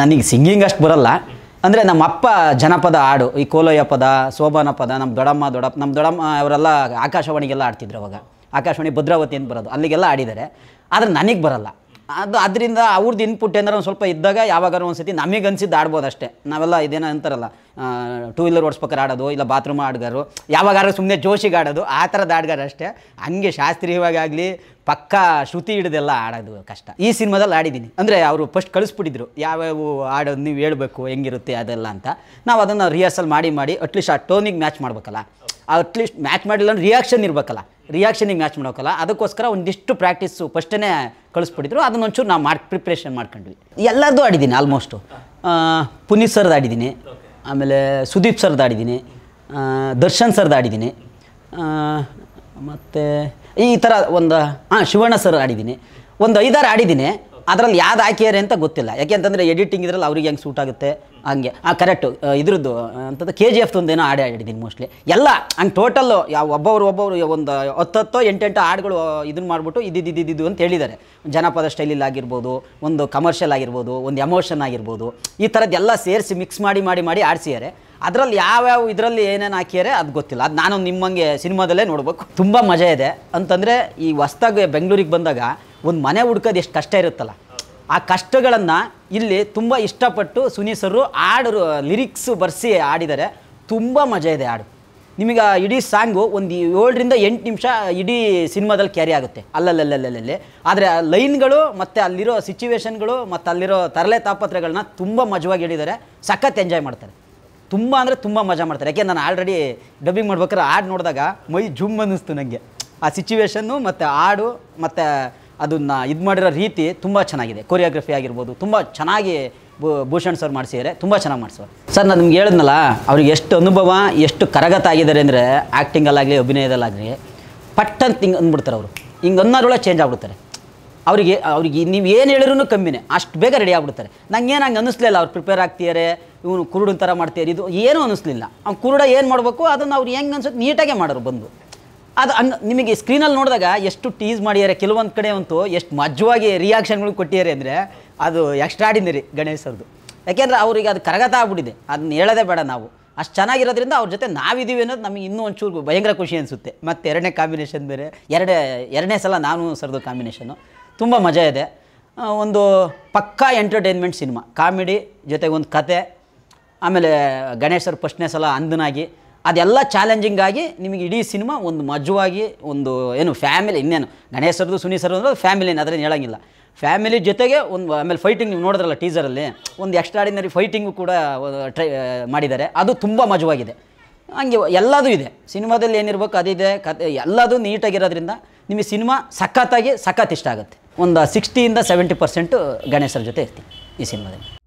ನನಗೆ ಸಿಂಗಿಂಗ್ ಅಷ್ಟು ಬರಲ್ಲ ಅಂದರೆ ನಮ್ಮ ಅಪ್ಪ ಜನಪದ ಹಾಡು ಈ ಕೋಲಯ್ಯ ಪದ ಶೋಭಾನ ಪದ ನಮ್ಮ ದೊಡಮ್ಮ ದೊಡಪ್ಪ ನಮ್ಮ ದೊಡಮ್ಮ ಅವರೆಲ್ಲ ಆಕಾಶವಾಣಿಗೆಲ್ಲ ಆಡ್ತಿದ್ರು ಅವಾಗ ಆಕಾಶವಾಣಿ ಭದ್ರಾವತಿ ಅಂತ ಬರೋದು ಅಲ್ಲಿಗೆಲ್ಲ ಆಡಿದ್ದಾರೆ ಆದರೆ ನನಗೆ ಬರಲ್ಲ ಅದು ಅದರಿಂದ ಅವ್ರದ್ದು ಇನ್ಪುಟ್ ಏನಾರ ಒಂದು ಸ್ವಲ್ಪ ಇದ್ದಾಗ ಯಾವಾಗಾರು ಒಂದು ಸತಿ ನಮಗೆ ಅನಿಸಿದ್ದು ಆಡ್ಬೋದು ಅಷ್ಟೇ ನಾವೆಲ್ಲ ಇದೇನೋ ಅಂತಾರಲ್ಲ ಟೂ ವೀಲರ್ ಓಡಿಸ್ಬೇಕಾರೆ ಆಡೋದು ಇಲ್ಲ ಬಾತ್ರೂಮ್ ಆಡ್ಗಾರು ಯಾವಾಗಾರು ಸುಮ್ಮನೆ ಜೋಶಿಗೆ ಆಡೋದು ಆ ಥರದ ಆಡ್ಗಾರು ಅಷ್ಟೇ ಹಂಗೆ ಶಾಸ್ತ್ರೀಯವಾಗಲಿ ಪಕ್ಕ ಶ್ರುತಿ ಹಿಡ್ದೆಲ್ಲ ಆಡೋದು ಕಷ್ಟ ಈ ಸಿನಿಮಾದಲ್ಲಿ ಆಡಿದ್ದೀನಿ ಅಂದರೆ ಅವರು ಫಸ್ಟ್ ಕಳಿಸ್ಬಿಟ್ಟಿದ್ರು ಯಾವ್ಯಾವ ಆಡೋದು ನೀವು ಹೇಳಬೇಕು ಹೆಂಗಿರುತ್ತೆ ಅದೆಲ್ಲ ಅಂತ ನಾವು ಅದನ್ನು ರಿಹರ್ಸಲ್ ಮಾಡಿ ಮಾಡಿ ಅಟ್ಲೀಸ್ಟ್ ಆ ಟೋನಿಗೆ ಮ್ಯಾಚ್ ಮಾಡಬೇಕಲ್ಲ ಅಟ್ಲೀಸ್ಟ್ ಮ್ಯಾಚ್ ಮಾಡಿಲ್ಲ ಅಂದ್ರೆ ರಿಯಾಕ್ಷನ್ ಇರಬೇಕಲ್ಲ ರಿಯಾಕ್ಷನಿಗೆ ಮ್ಯಾಚ್ ಮಾಡೋಕ್ಕಲ್ಲ ಅದಕ್ಕೋಸ್ಕರ ಒಂದಿಷ್ಟು ಪ್ರಾಕ್ಟೀಸು ಫಸ್ಟೇ ಕಳಿಸ್ಬಿಟ್ಟಿದ್ರು ಒಂಚೂರು ನಾವು ಮಾಡಿ ಪ್ರಿಪ್ರೇಷನ್ ಮಾಡ್ಕೊಂಡ್ವಿ ಎಲ್ಲರದ್ದು ಆಡಿದ್ದೀನಿ ಆಲ್ಮೋಸ್ಟು ಪುನೀತ್ ಸರ್ದು ಆಡಿದ್ದೀನಿ ಆಮೇಲೆ ಸುದೀಪ್ ಸರ್ದು ಆಡಿದ್ದೀನಿ ದರ್ಶನ್ ಸರ್ದು ಆಡಿದ್ದೀನಿ ಮತ್ತು ಈ ಥರ ಒಂದು ಹಾಂ ಶಿವಣ್ಣ ಸರ್ ಆಡಿದ್ದೀನಿ ಒಂದು ಐದಾರು ಆಡಿದ್ದೀನಿ ಅದರಲ್ಲಿ ಯಾವ್ದು ಹಾಕಿಯಾರೆ ಅಂತ ಗೊತ್ತಿಲ್ಲ ಯಾಕೆ ಯಾಕೆಂತಂದರೆ ಎಡಿಟಿಂಗ್ ಇದ್ರಲ್ಲಿ ಅವ್ರಿಗೆ ಹೆಂಗೆ ಸೂಟ್ ಆಗುತ್ತೆ ಹಂಗೆ ಆ ಕರೆಕ್ಟು ಇದ್ರದ್ದು ಅಂತಂದು ಕೆ ಜಿ ಎಫ್ ಒಂದೇನೋ ಹಾಡು ಹಾಡಿದ್ದೀನಿ ಮೋಸ್ಟ್ಲಿ ಎಲ್ಲ ಹಂಗೆ ಟೋಟಲ್ಲು ಯಾವ ಒಬ್ಬೊಬ್ರು ಒಬ್ಬೊಬ್ರು ಒಂದು ಹತ್ತತ್ತೋ ಎಂಟೆಂಟು ಹಾಡುಗಳು ಇದನ್ನ ಮಾಡಿಬಿಟ್ಟು ಇದು ಅಂತ ಹೇಳಿದ್ದಾರೆ ಜನಪದ ಸ್ಟೈಲಲ್ಲಿ ಆಗಿರ್ಬೋದು ಒಂದು ಕಮರ್ಷಿಯಲ್ ಆಗಿರ್ಬೋದು ಒಂದು ಎಮೋಷನ್ ಆಗಿರ್ಬೋದು ಈ ಥರದ್ದೆಲ್ಲ ಸೇರಿಸಿ ಮಿಕ್ಸ್ ಮಾಡಿ ಮಾಡಿ ಮಾಡಿ ಆಡಿಸಿದ್ದಾರೆ ಅದರಲ್ಲಿ ಯಾವ್ಯಾವ ಇದರಲ್ಲಿ ಏನೇನು ಹಾಕಿದ್ದಾರೆ ಅದು ಗೊತ್ತಿಲ್ಲ ಅದು ನಾನು ನಿಮ್ಮಂಗೆ ಸಿನಿಮಾದಲ್ಲೇ ನೋಡ್ಬೇಕು ತುಂಬ ಮಜಾ ಇದೆ ಅಂತಂದರೆ ಈ ಹೊಸ್ದಾಗಿ ಬೆಂಗಳೂರಿಗೆ ಬಂದಾಗ ಒಂದು ಮನೆ ಹುಡ್ಕೋದು ಎಷ್ಟು ಕಷ್ಟ ಇರುತ್ತಲ್ಲ ಆ ಕಷ್ಟಗಳನ್ನು ಇಲ್ಲಿ ತುಂಬ ಇಷ್ಟಪಟ್ಟು ಸುನೀಸರು ಹಾಡು ಲಿರಿಕ್ಸ್ ಬರೆಸಿ ಆಡಿದ್ದಾರೆ ತುಂಬ ಮಜಾ ಇದೆ ಹಾಡು ನಿಮಗೆ ಇಡೀ ಸಾಂಗು ಒಂದು ಏಳರಿಂದ ಎಂಟು ನಿಮಿಷ ಇಡೀ ಸಿನಿಮಾದಲ್ಲಿ ಕ್ಯಾರಿ ಆಗುತ್ತೆ ಅಲ್ಲಲ್ಲಲ್ಲಲ್ಲಲ್ಲಿ ಆದರೆ ಲೈನ್ಗಳು ಮತ್ತು ಅಲ್ಲಿರೋ ಸಿಚುವೇಶನ್ಗಳು ಮತ್ತು ಅಲ್ಲಿರೋ ತರಲೆ ತಾಪತ್ರೆಗಳನ್ನ ತುಂಬ ಮಜವಾಗಿ ಹೇಳಿದ್ದಾರೆ ಸಖತ್ ಎಂಜಾಯ್ ಮಾಡ್ತಾರೆ ತುಂಬ ಅಂದರೆ ತುಂಬ ಮಜಾ ಮಾಡ್ತಾರೆ ಯಾಕೆ ನಾನು ಆಲ್ರೆಡಿ ಡಬ್ಬಿಂಗ್ ಮಾಡ್ಬೇಕಾದ್ರೆ ಹಾಡು ನೋಡಿದಾಗ ಮೈ ಜುಮ್ ಅನ್ನಿಸ್ತು ನನಗೆ ಆ ಸಿಚುವೇಶನ್ನು ಮತ್ತು ಹಾಡು ಮತ್ತು ಅದನ್ನ ಇದು ಮಾಡಿರೋ ರೀತಿ ತುಂಬ ಚೆನ್ನಾಗಿದೆ ಕೊರಿಯೋಗ್ರಫಿ ಆಗಿರ್ಬೋದು ತುಂಬ ಚೆನ್ನಾಗಿ ಭೂಷಣ್ ಸರ್ ಮಾಡಿಸಿದ್ದಾರೆ ತುಂಬ ಚೆನ್ನಾಗಿ ಮಾಡಿಸೋರು ಸರ್ ನಾನು ನಿಮ್ಗೆ ಹೇಳಿದ್ನಲ್ಲ ಅವ್ರಿಗೆ ಎಷ್ಟು ಅನುಭವ ಎಷ್ಟು ಕರಗತ ಆಗಿದ್ದಾರೆ ಅಂದರೆ ಆ್ಯಕ್ಟಿಂಗಲ್ಲಾಗಲಿ ಅಭಿನಯದಲ್ಲಾಗಲಿ ಪಟ್ಟಂತ ಹಿಂಗೆ ಅಂದ್ಬಿಡ್ತಾರೆ ಅವರು ಹಿಂಗೆ ಅನ್ನೋದ್ರೊಳಗೆ ಚೇಂಜ್ ಆಗ್ಬಿಡ್ತಾರೆ ಅವರಿಗೆ ಅವ್ರಿಗೆ ನೀವು ಏನು ಹೇಳಿದ್ರು ಕಮ್ಮಿನೇ ಅಷ್ಟು ಬೇಗ ರೆಡಿ ಆಗ್ಬಿಡ್ತಾರೆ ನಂಗೆ ಏನು ಹಂಗೆ ಅನ್ನಿಸ್ಲಿಲ್ಲ ಅವ್ರು ಪ್ರಿಪೇರ್ ಆಗ್ತಿದ್ದಾರೆ ಇವನು ಕುರುಡು ಥರ ಮಾಡ್ತೀಯಾರೆ ಇದು ಏನೂ ಅನ್ನಿಸ್ಲಿಲ್ಲ ಅವ್ನು ಕುರುಡ ಏನು ಮಾಡಬೇಕು ಅದನ್ನು ಅವ್ರು ಹೆಂಗೆ ಅನ್ಸುತ್ತೆ ನೀಟಾಗೆ ಮಾಡೋರು ಬಂದು ಅದು ಅನ್ ನಿಮಗೆ ಸ್ಕ್ರೀನಲ್ಲಿ ನೋಡಿದಾಗ ಎಷ್ಟು ಟೀಸ್ ಮಾಡಿದ್ದಾರೆ ಕೆಲವೊಂದು ಕಡೆ ಅಂತೂ ಎಷ್ಟು ಮಜ್ಜವಾಗಿ ರಿಯಾಕ್ಷನ್ಗಳು ಕೊಟ್ಟಿದ್ದಾರೆ ಅಂದರೆ ಅದು ಎಕ್ಸ್ಟ್ರಾಡಿನರಿ ಗಣೇಶ್ ಅವ್ರದ್ದು ಯಾಕೆಂದರೆ ಅವ್ರಿಗೆ ಅದು ಕರಗತ ಆಗ್ಬಿಟ್ಟಿದೆ ಅದನ್ನ ಹೇಳೋದೇ ಬೇಡ ನಾವು ಅಷ್ಟು ಚೆನ್ನಾಗಿರೋದ್ರಿಂದ ಅವ್ರ ಜೊತೆ ನಾವಿದ್ದೀವಿ ಅನ್ನೋದು ನಮಗೆ ಇನ್ನೂ ಒಂಚೂರು ಭಯಂಕರ ಖುಷಿ ಅನಿಸುತ್ತೆ ಮತ್ತು ಎರಡನೇ ಕಾಂಬಿನೇಷನ್ ಬೇರೆ ಎರಡೇ ಎರಡನೇ ಸಲ ನಾನು ಸರ್ದು ಕಾಂಬಿನೇಷನ್ನು ತುಂಬ ಮಜಾ ಇದೆ ಒಂದು ಪಕ್ಕಾ ಎಂಟರ್ಟೈನ್ಮೆಂಟ್ ಸಿನಿಮಾ ಕಾಮಿಡಿ ಜೊತೆಗೆ ಒಂದು ಕತೆ ಆಮೇಲೆ ಗಣೇಶ್ ಫಸ್ಟ್ನೇ ಸಲ ಅಂದನಾಗಿ ಅದೆಲ್ಲ ಚಾಲೆಂಜಿಂಗ್ ಆಗಿ ನಿಮಗೆ ಇಡೀ ಸಿನಿಮಾ ಒಂದು ಮಜವಾಗಿ ಒಂದು ಏನು ಫ್ಯಾಮಿಲಿ ಇನ್ನೇನು ಗಣೇಶ್ ಸರ್ದು ಸುನಿ ಸರ್ ಅಂದ್ರೆ ಫ್ಯಾಮಿಲಿನ ಹೇಳೋಂಗಿಲ್ಲ ಫ್ಯಾಮಿಲಿ ಜೊತೆಗೆ ಒಂದು ಆಮೇಲೆ ಫೈಟಿಂಗ್ ನೀವು ನೋಡಿದ್ರಲ್ಲ ಟೀಸರಲ್ಲಿ ಒಂದು ಎಕ್ಸ್ಟ್ರಾಡಿನರಿ ಫೈಟಿಂಗು ಕೂಡ ಟ್ರೈ ಮಾಡಿದ್ದಾರೆ ಅದು ತುಂಬ ಮಜವಾಗಿದೆ ಹಂಗೆ ಎಲ್ಲದೂ ಇದೆ ಸಿನಿಮಾದಲ್ಲಿ ಏನಿರ್ಬೇಕು ಅದಿದೆ ಕತೆ ಎಲ್ಲದೂ ನೀಟಾಗಿರೋದ್ರಿಂದ ನಿಮಗೆ ಸಿನಿಮಾ ಸಖತ್ತಾಗಿ ಸಖತ್ ಇಷ್ಟ ಆಗುತ್ತೆ ಒಂದು ಸಿಕ್ಸ್ಟಿಯಿಂದ ಸೆವೆಂಟಿ ಪರ್ಸೆಂಟು ಗಣೇಶರ ಜೊತೆ ಇರ್ತೀನಿ ಈ ಸಿನಿಮಾದಲ್ಲಿ